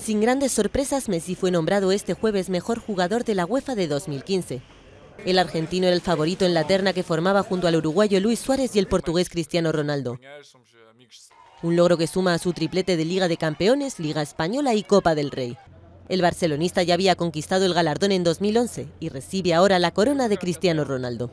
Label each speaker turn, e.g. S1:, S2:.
S1: Sin grandes sorpresas, Messi fue nombrado este jueves mejor jugador de la UEFA de 2015. El argentino era el favorito en la terna que formaba junto al uruguayo Luis Suárez y el portugués Cristiano Ronaldo. Un logro que suma a su triplete de Liga de Campeones, Liga Española y Copa del Rey. El barcelonista ya había conquistado el galardón en 2011 y recibe ahora la corona de Cristiano Ronaldo.